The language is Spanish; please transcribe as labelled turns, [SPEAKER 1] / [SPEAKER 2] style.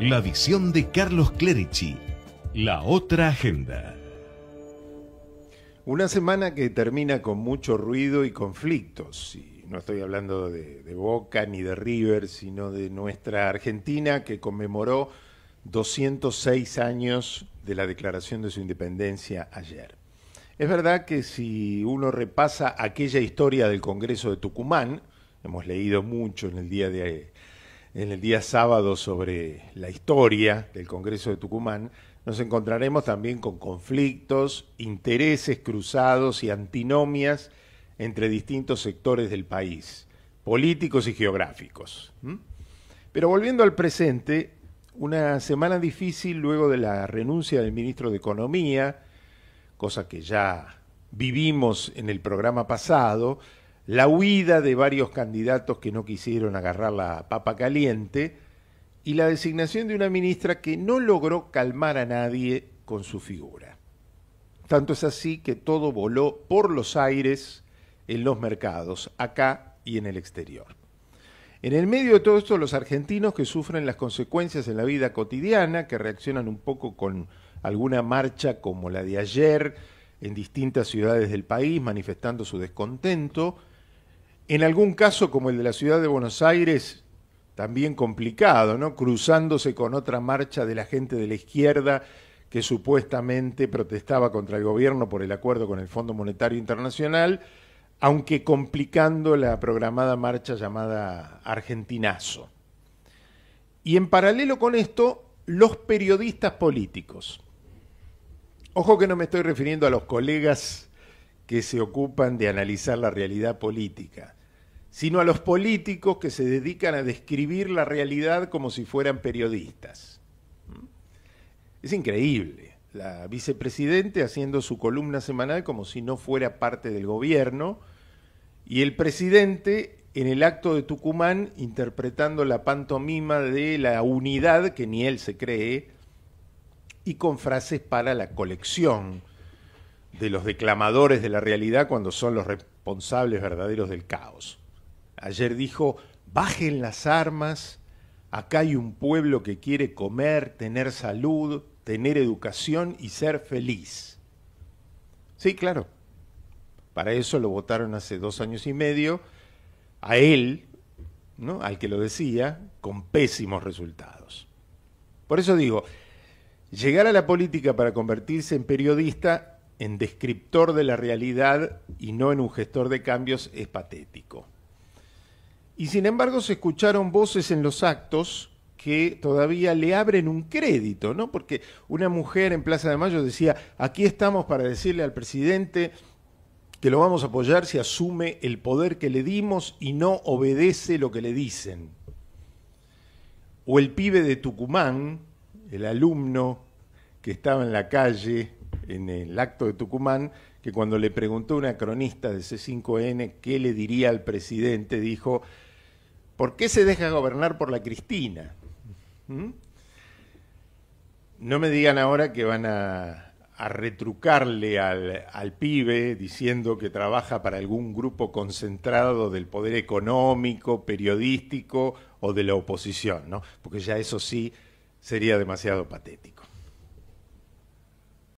[SPEAKER 1] La visión de Carlos Clerici. La otra agenda. Una semana que termina con mucho ruido y conflictos. Y no estoy hablando de, Boca ni de River, sino de nuestra Argentina que conmemoró 206 años de la declaración de su independencia ayer. Es verdad que si uno repasa aquella historia del Congreso de Tucumán, hemos leído mucho en el día de, ayer, en el día sábado sobre la historia del Congreso de Tucumán, nos encontraremos también con conflictos, intereses cruzados y antinomias entre distintos sectores del país, políticos y geográficos. Pero volviendo al presente, una semana difícil luego de la renuncia del ministro de Economía, cosa que ya vivimos en el programa pasado, la huida de varios candidatos que no quisieron agarrar la papa caliente y la designación de una ministra que no logró calmar a nadie con su figura. Tanto es así que todo voló por los aires en los mercados, acá y en el exterior. En el medio de todo esto, los argentinos que sufren las consecuencias en la vida cotidiana, que reaccionan un poco con alguna marcha como la de ayer en distintas ciudades del país, manifestando su descontento, en algún caso, como el de la ciudad de Buenos Aires, también complicado, ¿no? Cruzándose con otra marcha de la gente de la izquierda que supuestamente protestaba contra el gobierno por el acuerdo con el Fondo Monetario Internacional, aunque complicando la programada marcha llamada Argentinazo. Y en paralelo con esto, los periodistas políticos. Ojo que no me estoy refiriendo a los colegas que se ocupan de analizar la realidad política, sino a los políticos que se dedican a describir la realidad como si fueran periodistas. Es increíble, la vicepresidente haciendo su columna semanal como si no fuera parte del gobierno y el presidente en el acto de Tucumán interpretando la pantomima de la unidad que ni él se cree y con frases para la colección de los declamadores de la realidad cuando son los responsables verdaderos del caos. Ayer dijo, bajen las armas, acá hay un pueblo que quiere comer, tener salud, tener educación y ser feliz. Sí, claro. Para eso lo votaron hace dos años y medio a él, ¿no? al que lo decía, con pésimos resultados. Por eso digo, llegar a la política para convertirse en periodista en descriptor de la realidad y no en un gestor de cambios es patético. Y sin embargo se escucharon voces en los actos que todavía le abren un crédito, ¿no? Porque una mujer en Plaza de Mayo decía, aquí estamos para decirle al presidente que lo vamos a apoyar si asume el poder que le dimos y no obedece lo que le dicen. O el pibe de Tucumán, el alumno que estaba en la calle en el acto de Tucumán, que cuando le preguntó una cronista de C5N qué le diría al presidente, dijo, ¿por qué se deja gobernar por la Cristina? ¿Mm? No me digan ahora que van a, retrucarle al, al, pibe diciendo que trabaja para algún grupo concentrado del poder económico, periodístico o de la oposición, ¿no? Porque ya eso sí sería demasiado patético.